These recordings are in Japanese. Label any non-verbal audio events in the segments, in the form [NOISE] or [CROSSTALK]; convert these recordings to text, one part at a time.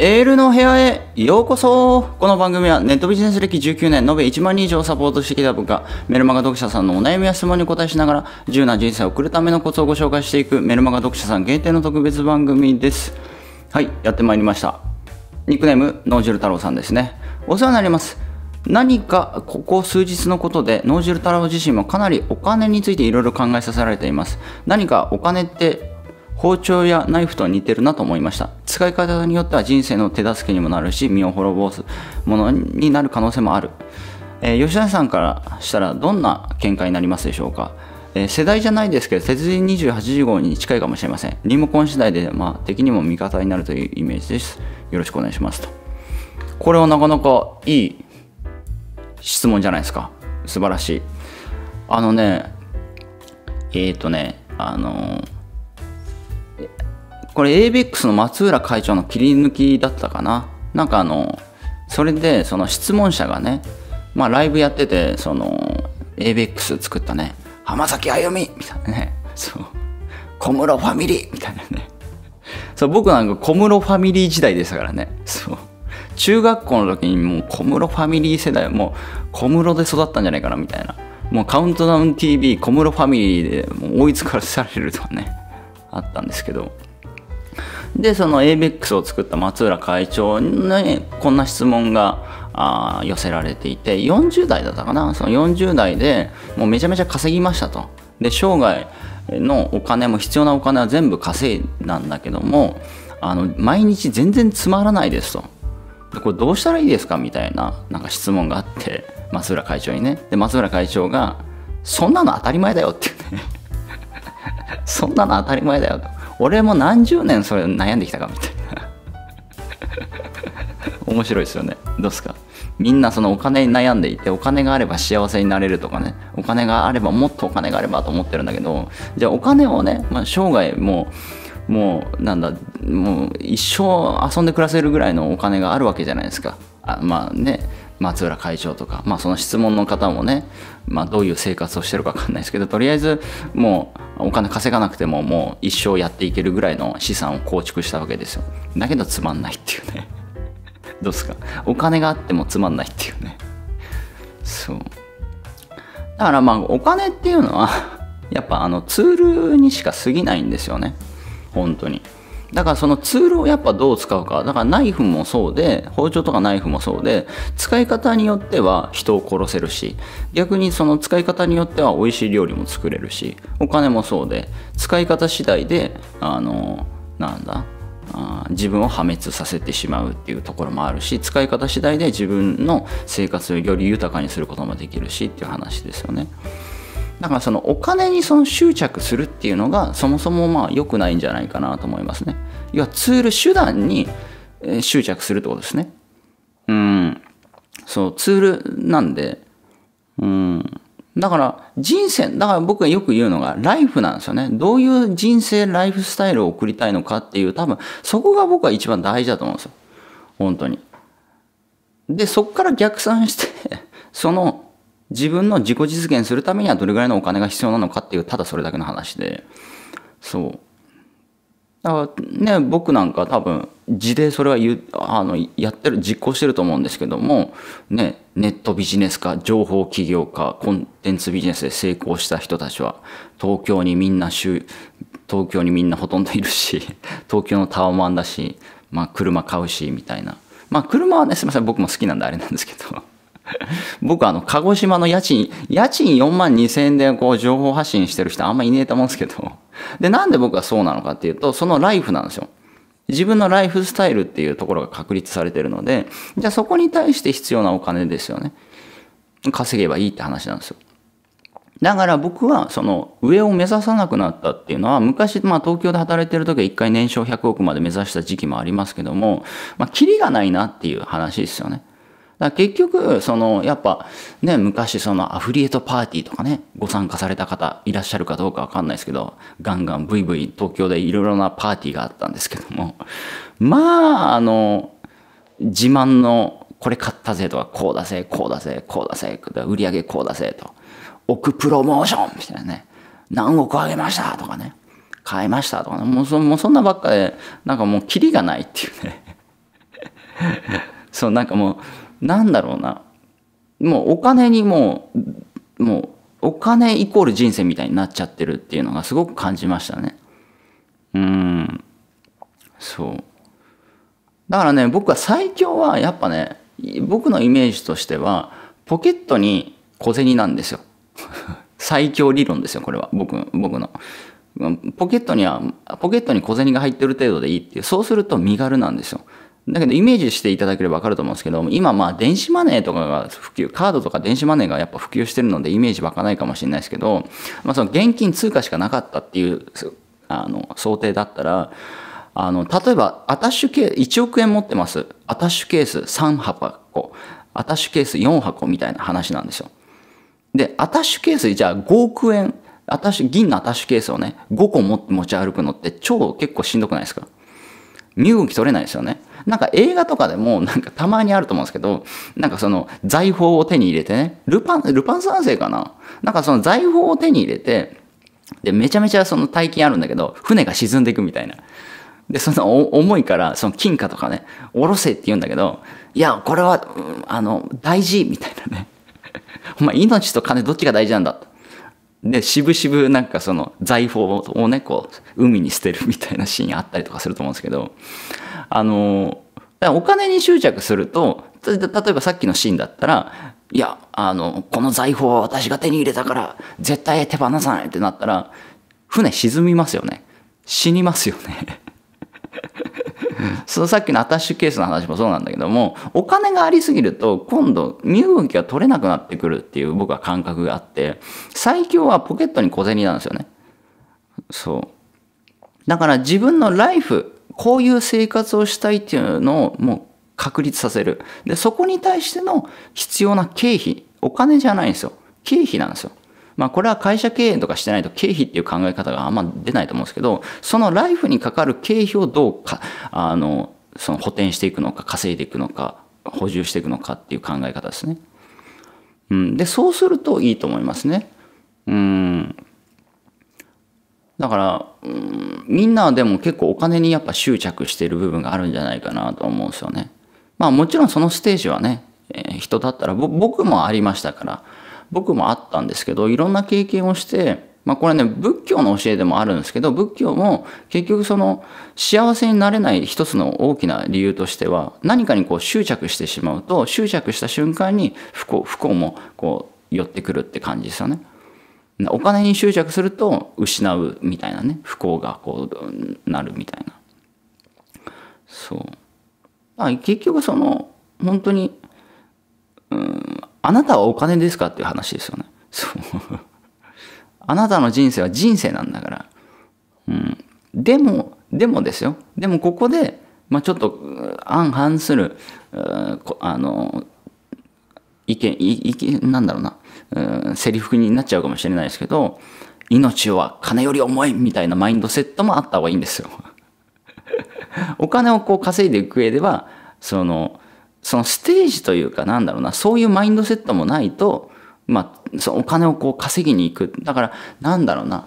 エールの部屋へようこそこの番組はネットビジネス歴19年延べ1万人以上サポートしてきた僕がメルマガ読者さんのお悩みや質問に答えしながら自由な人生を送るためのコツをご紹介していくメルマガ読者さん限定の特別番組ですはいやってまいりましたニックネーム脳汁太郎さんですねお世話になります何かここ数日のことで脳汁太郎自身もかなりお金についていろいろ考えさせられています何かお金って包丁やナイフと似てるなと思いました使い方によっては人生の手助けにもなるし身を滅ぼすものになる可能性もある、えー、吉田さんからしたらどんな見解になりますでしょうか、えー、世代じゃないですけど鉄人28号に近いかもしれませんリモコン次第で、まあ、敵にも味方になるというイメージですよろしくお願いしますとこれはなかなかいい質問じゃないですか素晴らしいあのねえっ、ー、とねあのーこれ ABEX の松浦会長の切り抜きだったかななんかあのそれでその質問者がねまあライブやっててその ABEX 作ったね浜崎あゆみみたいなねそう小室ファミリーみたいなねそう僕なんか小室ファミリー時代でしたからねそう中学校の時にもう小室ファミリー世代もう小室で育ったんじゃないかなみたいなもうカウントダウン TV 小室ファミリーでもう追いつかされるとかねあったんですけどでその ABEX を作った松浦会長にこんな質問が寄せられていて40代だったかなその40代でもうめちゃめちゃ稼ぎましたとで生涯のお金も必要なお金は全部稼いだんだけどもあの毎日全然つまらないですとでこれどうしたらいいですかみたいななんか質問があって松浦会長にねで松浦会長が「そんなの当たり前だよ」って言って「[LAUGHS] そんなの当たり前だよと。俺も何十年それ悩んできたかみたいな [LAUGHS] 面白いですよねどうすかみんなそのお金に悩んでいてお金があれば幸せになれるとかねお金があればもっとお金があればと思ってるんだけどじゃあお金をね、まあ、生涯もうもうなんだもう一生遊んで暮らせるぐらいのお金があるわけじゃないですかあまあね松浦会長とか、まあ、その質問の方もね、まあ、どういう生活をしてるか分かんないですけどとりあえずもうお金稼がなくてももう一生やっていけるぐらいの資産を構築したわけですよだけどつまんないっていうね [LAUGHS] どうですかお金があってもつまんないっていうねそうだからまあお金っていうのはやっぱあのツールにしか過ぎないんですよね本当にだからそのツールをやっぱどう使うかだからナイフもそうで包丁とかナイフもそうで使い方によっては人を殺せるし逆にその使い方によっては美味しい料理も作れるしお金もそうで使い方次第であのなんだあ自分を破滅させてしまうっていうところもあるし使い方次第で自分の生活をより豊かにすることもできるしっていう話ですよね。だからそのお金にその執着するっていうのがそもそもまあ良くないんじゃないかなと思いますね。要はツール手段に執着するってことですね。うん。そう、ツールなんで、うん。だから人生、だから僕がよく言うのがライフなんですよね。どういう人生、ライフスタイルを送りたいのかっていう多分そこが僕は一番大事だと思うんですよ。本当に。で、そこから逆算して [LAUGHS] その自分の自己実現するためにはどれぐらいのお金が必要なのかっていう、ただそれだけの話で、そう。だからね、僕なんか多分、字でそれは言あの、やってる、実行してると思うんですけども、ね、ネットビジネス化、情報起業家、コンテンツビジネスで成功した人たちは、東京にみんな東京にみんなほとんどいるし、[LAUGHS] 東京のタワマンだし、まあ車買うし、みたいな。まあ車はね、すみません、僕も好きなんであれなんですけど。[LAUGHS] 僕あの、鹿児島の家賃、家賃4万2千円でこう、情報発信してる人あんまいねえと思うんですけど。で、なんで僕はそうなのかっていうと、そのライフなんですよ。自分のライフスタイルっていうところが確立されてるので、じゃあそこに対して必要なお金ですよね。稼げばいいって話なんですよ。だから僕はその上を目指さなくなったっていうのは昔まあ東京で働いてる時は一回年商100億まで目指した時期もありますけども、まあキリがないなっていう話ですよね。だ結局、その、やっぱ、ね、昔そのアフリエイトパーティーとかね、ご参加された方いらっしゃるかどうかわかんないですけど、ガンガンブイブイ東京でいろいろなパーティーがあったんですけども、まあ、あの、自慢のこれ買ったぜとか、こうだぜ、こうだぜ、こうだぜ、売り上げこうだぜと、億プロモーションみたいなね、何億あげましたとかね、買いましたとかね、もうそもうそんなばっかで、なんかもうキリがないっていうね。[LAUGHS] そう、なんかもう、なんだろうなもうお金にもうもうお金イコール人生みたいになっちゃってるっていうのがすごく感じましたねうんそうだからね僕は最強はやっぱね僕のイメージとしてはポケットに小銭なんですよ [LAUGHS] 最強理論ですよこれは僕僕のポケットにはポケットに小銭が入ってる程度でいいっていうそうすると身軽なんですよだけどイメージしていただければ分かると思うんですけど今まあ電子マネーとかが普及カードとか電子マネーがやっぱ普及してるのでイメージ湧かないかもしれないですけど、まあ、その現金通貨しかなかったっていうあの想定だったらあの例えばアタッシュケース1億円持ってますアタッシュケース3箱アタッシュケース4箱みたいな話なんですよ。でアタッシュケースじゃあ5億円アタッシュ銀のアタッシュケースをね5個持ち歩くのって超結構しんどくないですか身動き取れないですよね。なんか映画とかでもなんかたまにあると思うんですけど、なんかその財宝を手に入れてね、ルパン、ルパン三世かななんかその財宝を手に入れて、で、めちゃめちゃその大金あるんだけど、船が沈んでいくみたいな。で、その重いから、その金貨とかね、おろせって言うんだけど、いや、これは、うん、あの、大事みたいなね。[LAUGHS] お前命と金どっちが大事なんだで、渋々なんかその財宝をね、こう、海に捨てるみたいなシーンあったりとかすると思うんですけど、あの、お金に執着すると、例えばさっきのシーンだったら、いや、あの、この財宝は私が手に入れたから、絶対手放さないってなったら、船沈みますよね。死にますよねそのさっきのアタッシュケースの話もそうなんだけどもお金がありすぎると今度身動きが取れなくなってくるっていう僕は感覚があって最強はポケットに小銭なんですよねそうだから自分のライフこういう生活をしたいっていうのをもう確立させるでそこに対しての必要な経費お金じゃないんですよ経費なんですよまあ、これは会社経営とかしてないと経費っていう考え方があんま出ないと思うんですけど、そのライフにかかる経費をどうか、あの、その補填していくのか、稼いでいくのか、補充していくのかっていう考え方ですね。うん。で、そうするといいと思いますね。うん。だから、うん、みんなでも結構お金にやっぱ執着してる部分があるんじゃないかなと思うんですよね。まあもちろんそのステージはね、えー、人だったら僕もありましたから、僕もあったんですけどいろんな経験をして、まあ、これね仏教の教えでもあるんですけど仏教も結局その幸せになれない一つの大きな理由としては何かにこう執着してしまうと執着した瞬間に不幸不幸もこう寄ってくるって感じですよね。お金に執着すると失うみたいなね不幸がこうなるみたいなそう。まあ、結局その本当に、うん、あなたはお金ですかっていう話ですよね。そう。[LAUGHS] あなたの人生は人生なんだから。うん。でも、でもですよ。でもここで、まあ、ちょっと暗反する、あの、意見、意見、なんだろうな、うん、セリフになっちゃうかもしれないですけど、命は金より重いみたいなマインドセットもあった方がいいんですよ。[LAUGHS] お金をこう稼いでいく上では、その、そのステージというかなんだろうな、そういうマインドセットもないと、まあ、そのお金をこう稼ぎに行く。だから、なんだろうな、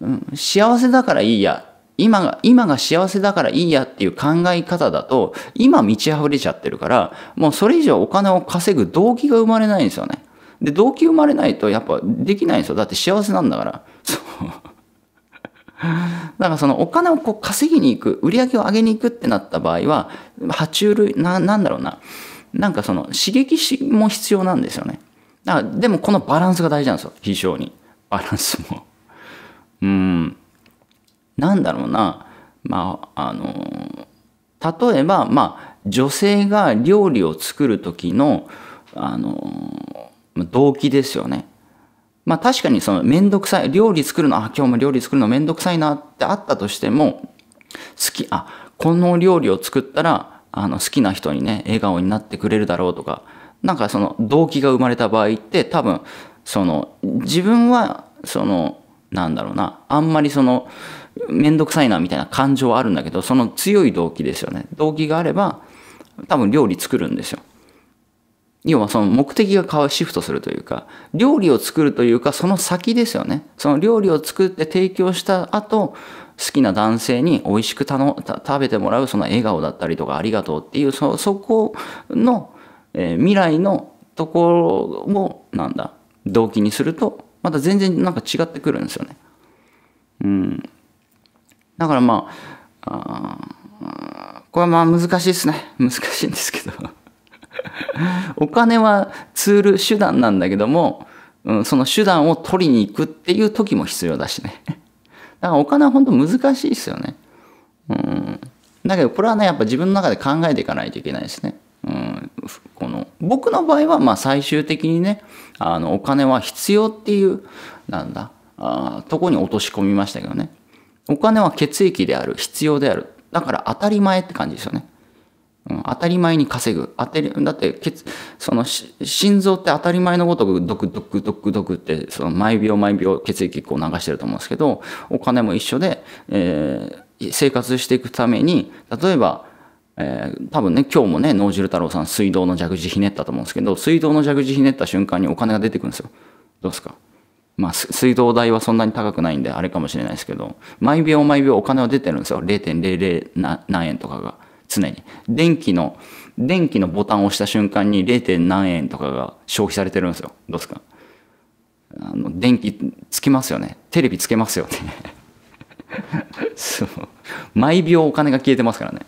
うん、幸せだからいいや。今が、今が幸せだからいいやっていう考え方だと、今満ち溢れちゃってるから、もうそれ以上お金を稼ぐ動機が生まれないんですよね。で、動機生まれないとやっぱできないんですよ。だって幸せなんだから。そう。[LAUGHS] だからそのお金をこう稼ぎに行く、売り上げを上げに行くってなった場合は、爬虫類、な、なんだろうな。なんかその刺激しも必要なんですよね。だからでもこのバランスが大事なんですよ。非常に。バランスも。[LAUGHS] うん。なんだろうな。まあ、あの、例えば、まあ、女性が料理を作る時の、あの、動機ですよね。まあ確かにその面倒くさい、料理作るの、あ、今日も料理作るの面倒くさいなってあったとしても、好き、あ、この料理を作ったら、あの好きな人にね、笑顔になってくれるだろうとか、なんかその動機が生まれた場合って多分、その自分は、その、なんだろうな、あんまりその、めんどくさいなみたいな感情はあるんだけど、その強い動機ですよね。動機があれば、多分料理作るんですよ。要はその目的が変わシフトするというか、料理を作るというか、その先ですよね。その料理を作って提供した後、好きな男性に美味しく食べてもらうその笑顔だったりとか、ありがとうっていう、そ、そこの、えー、未来のところを、なんだ、動機にすると、また全然なんか違ってくるんですよね。うん。だからまあ、あこれはまあ難しいですね。難しいんですけど [LAUGHS] お金はツール、手段なんだけども、うん、その手段を取りに行くっていう時も必要だしね。だからお金は本当難しいですよね。うん。だけどこれはね、やっぱ自分の中で考えていかないといけないですね。うん、この僕の場合はまあ最終的にねあのお金は必要っていうなんだあとこに落とし込みましたけどねお金は血液である必要であるだから当たり前って感じですよねうん、当たり前に稼ぐ。当てだってその心臓って当たり前のごとくドクドクドクドクって、その毎秒毎秒血液を流してると思うんですけど、お金も一緒で、えー、生活していくために、例えば、えー、多分ね、今日もね、脳汁太郎さん水道の蛇口ひねったと思うんですけど、水道の蛇口ひねった瞬間にお金が出てくるんですよ。どうですかまあ、水道代はそんなに高くないんで、あれかもしれないですけど、毎秒毎秒お金は出てるんですよ。0.00何円とかが。常に。電気の、電気のボタンを押した瞬間に 0. 何円とかが消費されてるんですよ。どうですかあの、電気つきますよね。テレビつけますよね。[LAUGHS] そう。毎秒お金が消えてますからね。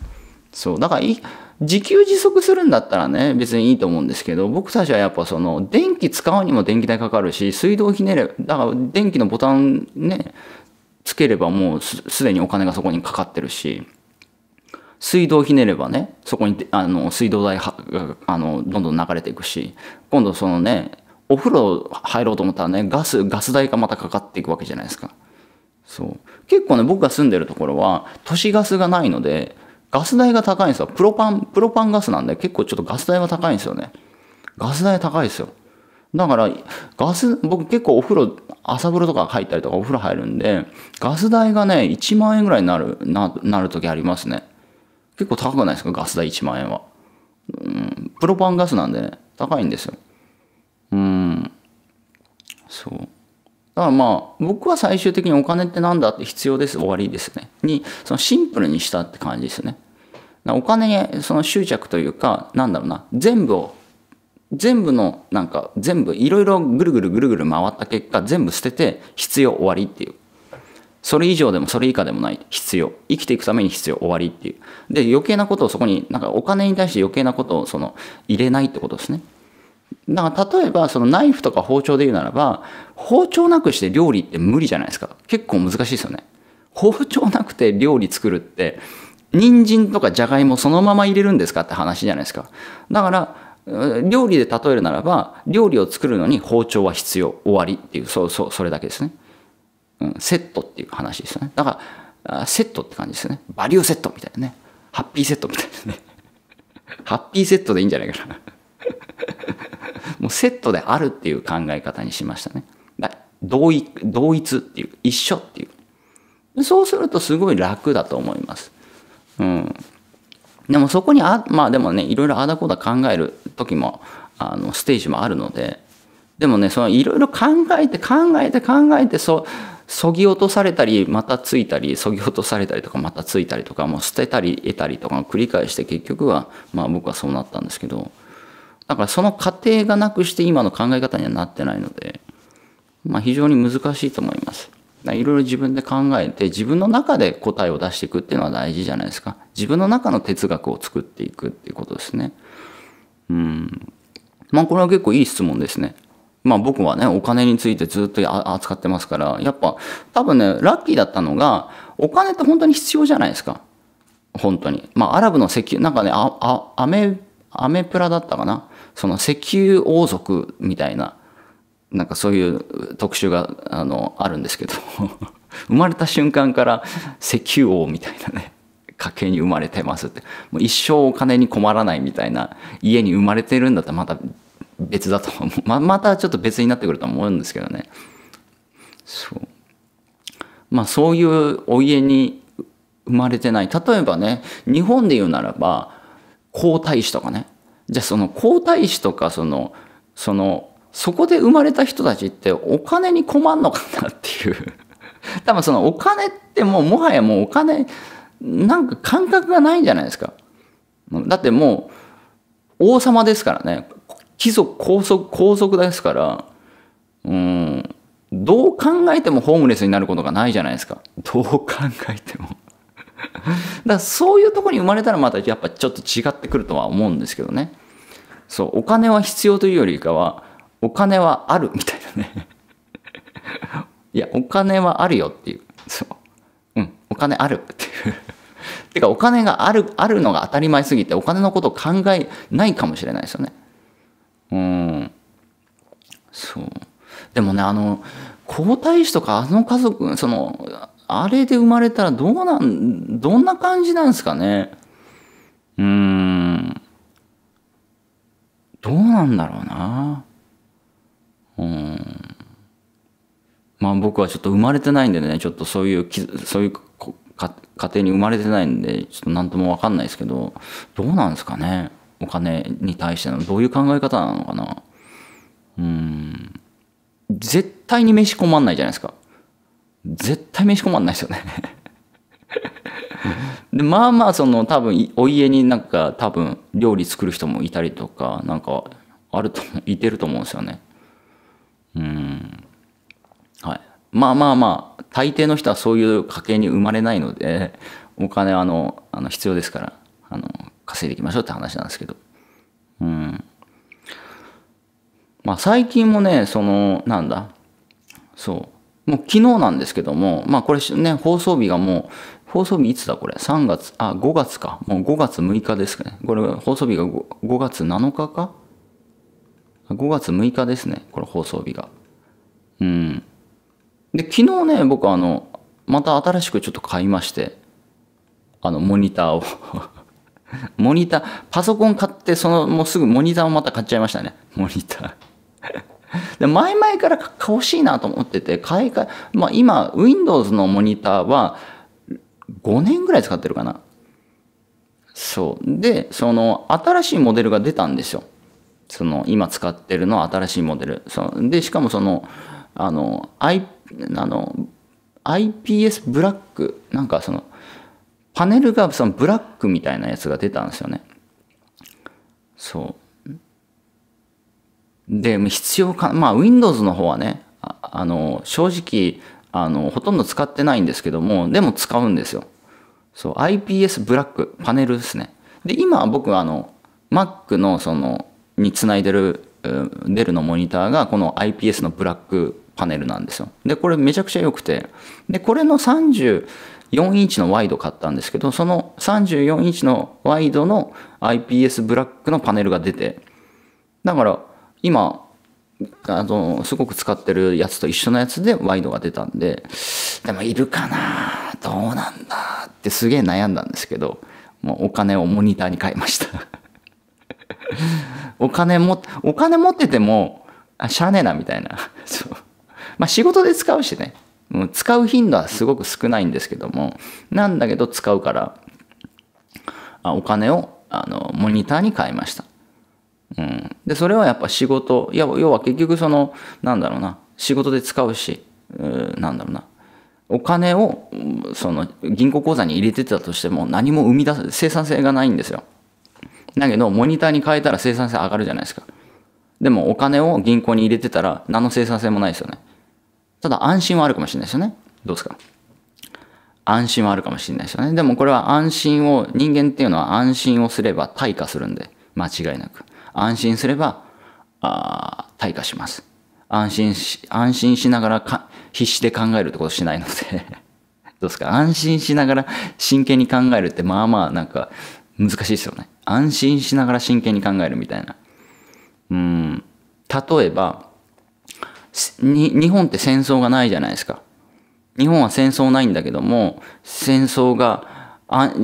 そう。だからい、自給自足するんだったらね、別にいいと思うんですけど、僕たちはやっぱその、電気使うにも電気代かかるし、水道ひねれ、だから電気のボタンね、つければもうすでにお金がそこにかかってるし、水道をひねればねそこにあの水道代があのどんどん流れていくし今度そのねお風呂入ろうと思ったらねガスガス代がまたかかっていくわけじゃないですかそう結構ね僕が住んでるところは都市ガスがないのでガス代が高いんですよプロパンプロパンガスなんで結構ちょっとガス代は高いんですよねガス代高いですよだからガス僕結構お風呂朝風呂とか入ったりとかお風呂入るんでガス代がね1万円ぐらいになるななる時ありますね結構高くないですかガス代1万円は。うん、プロパンガスなんでね、高いんですよ。うん。そう。だからまあ、僕は最終的にお金って何だって必要です、終わりですね。に、そのシンプルにしたって感じですね。お金にその執着というか、なんだろうな、全部を、全部の、なんか、全部、いろいろぐるぐるぐるぐる回った結果、全部捨てて、必要終わりっていうそれ以上でもそれ以下でもない。必要。生きていくために必要。終わりっていう。で、余計なことをそこに、なんかお金に対して余計なことをその入れないってことですね。だから例えばそのナイフとか包丁で言うならば、包丁なくして料理って無理じゃないですか。結構難しいですよね。包丁なくて料理作るって、人参とかじゃがいもそのまま入れるんですかって話じゃないですか。だから、料理で例えるならば、料理を作るのに包丁は必要。終わりっていう、そうそう、それだけですね。うん、セットっていう話ですよねだからセットって感じですねバリューセットみたいなねハッピーセットみたいなね [LAUGHS] ハッピーセットでいいんじゃないかな [LAUGHS] もうセットであるっていう考え方にしましたね同一同一っていう一緒っていうそうするとすごい楽だと思いますうんでもそこにあまあでもねいろいろあだこだ考える時もあのステージもあるのででもねそのいろいろ考えて考えて考えてそうそぎ落とされたりまたついたりそぎ落とされたりとかまたついたりとかもう捨てたり得たりとか繰り返して結局はまあ僕はそうなったんですけどだからその過程がなくして今の考え方にはなってないのでまあ非常に難しいと思います。いろいろ自分で考えて自分の中で答えを出していくっていうのは大事じゃないですか。自分の中の哲学を作っていくっていうことですね。うん。まあこれは結構いい質問ですね。まあ僕はね、お金についてずっと扱ってますから、やっぱ多分ね、ラッキーだったのが、お金って本当に必要じゃないですか。本当に。まあアラブの石油、なんかね、アメ、アメプラだったかな。その石油王族みたいな、なんかそういう特集が、あの、あるんですけど、[LAUGHS] 生まれた瞬間から石油王みたいなね。家計に生まれてますって。もう一生お金に困らないみたいな家に生まれてるんだったらまた別だとままたちょっと別になってくると思うんですけどねそうまあそういうお家に生まれてない例えばね日本で言うならば皇太子とかねじゃあその皇太子とかそのそのそこで生まれた人たちってお金に困んのかなっていう [LAUGHS] 多分そのお金ってもうもはやもうお金なんか感覚がないんじゃないですかだってもう王様ですからね貴族、皇族、皇族ですから、うん、どう考えてもホームレスになることがないじゃないですか。どう考えても [LAUGHS] だそういうとこに生まれたらまたやっぱちょっと違ってくるとは思うんですけどね。そう、お金は必要というよりかは、お金はあるみたいなね [LAUGHS] いや、お金はあるよっていう。そう。うん、お金あるっていう [LAUGHS] てか、お金がある、あるのが当たり前すぎて、お金のことを考えないかもしれないですよね。うんそうでもねあの皇太子とかあの家族そのあれで生まれたらどうなんどんな感じなんですかねうんどうなんだろうなうんまあ僕はちょっと生まれてないんでねちょっとそういうそういう家庭に生まれてないんでちょっと何とも分かんないですけどどうなんですかねお金に対してのどういう考え方なのかなうん絶対に飯困んないじゃないですか絶対飯困んないですよね [LAUGHS] でまあまあその多分お家になんか多分料理作る人もいたりとかなんかあるといてると思うんですよねうんはいまあまあまあ大抵の人はそういう家計に生まれないのでお金はあのあの必要ですからあの稼いでいきましょうって話なんですけど。うん。まあ最近もね、その、なんだ、そう。もう昨日なんですけども、まあこれね、放送日がもう、放送日いつだこれ ?3 月、あ、5月か。もう5月6日ですね。これ放送日が 5, 5月7日か ?5 月6日ですね。これ放送日が。うん。で、昨日ね、僕あの、また新しくちょっと買いまして、あの、モニターをモニター、パソコン買って、その、もうすぐモニターをまた買っちゃいましたね。モニター。[LAUGHS] で前々から欲しいなと思ってて、買い替え、まあ今、Windows のモニターは5年ぐらい使ってるかな。そう。で、その、新しいモデルが出たんですよ。その、今使ってるの新しいモデル。そで、しかもその、あの、I、あの、IPS ブラック、なんかその、パネルがそのブラックみたいなやつが出たんですよね。そう。で、必要か、まあ Windows の方はね、ああの、正直、あの、ほとんど使ってないんですけども、でも使うんですよ。そう、IPS ブラック、パネルですね。で、今僕はあの、Mac のその、につないでる、出るのモニターがこの IPS のブラックパネルなんですよ。で、これめちゃくちゃ良くて。で、これの30、4インチのワイド買ったんですけど、その34インチのワイドの IPS ブラックのパネルが出て、だから今、あの、すごく使ってるやつと一緒のやつでワイドが出たんで、でもいるかなどうなんだってすげえ悩んだんですけど、もうお金をモニターに変えました [LAUGHS] お金も、お金持ってても、あ、しゃねえなみたいな。そう。まあ仕事で使うしね。うん、使う頻度はすごく少ないんですけども、なんだけど使うから、あお金をあのモニターに変えました。うん、で、それはやっぱ仕事、いや要は結局その、なんだろうな、仕事で使うし、うなんだろうな、お金をその銀行口座に入れてたとしても何も生み出す、生産性がないんですよ。だけど、モニターに変えたら生産性上がるじゃないですか。でもお金を銀行に入れてたら何の生産性もないですよね。ただ安心はあるかもしれないですよね。どうですか安心はあるかもしれないですよね。でもこれは安心を、人間っていうのは安心をすれば退化するんで、間違いなく。安心すれば、あ退化します。安心し、安心しながらか必死で考えるってことしないので [LAUGHS] どうですか安心しながら真剣に考えるってまあまあなんか難しいですよね。安心しながら真剣に考えるみたいな。うん。例えば、日本って戦争がないじゃないですか。日本は戦争ないんだけども、戦争が、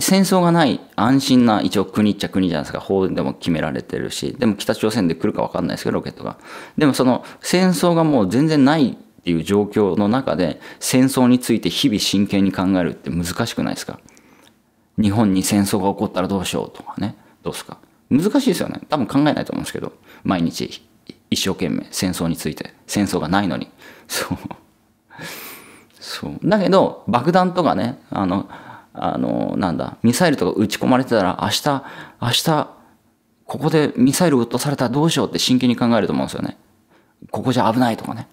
戦争がない安心な一応国っちゃ国じゃないですか。法でも決められてるし、でも北朝鮮で来るか分かんないですけど、ロケットが。でもその戦争がもう全然ないっていう状況の中で、戦争について日々真剣に考えるって難しくないですか。日本に戦争が起こったらどうしようとかね。どうすか。難しいですよね。多分考えないと思うんですけど、毎日。一生懸命戦争について戦争がないのにそうそうだけど爆弾とかねあのあのなんだミサイルとか撃ち込まれてたら明日明日ここでミサイル落とされたらどうしようって真剣に考えると思うんですよねここじゃ危ないとかね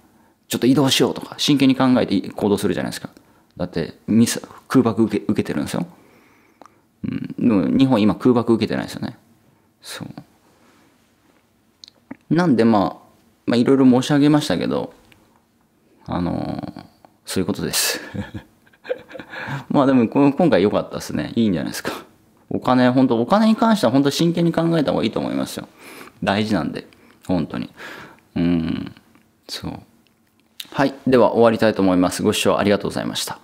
ちょっと移動しようとか真剣に考えて行動するじゃないですかだってミサ空爆受け受けてるんですよ、うん、日本今空爆受けてないですよねそうなんでまあ、まあいろいろ申し上げましたけど、あのー、そういうことです。[LAUGHS] まあでも今回良かったですね。いいんじゃないですか。お金、本当お金に関しては本当真剣に考えた方がいいと思いますよ。大事なんで。本当に。うん。そう。はい。では終わりたいと思います。ご視聴ありがとうございました。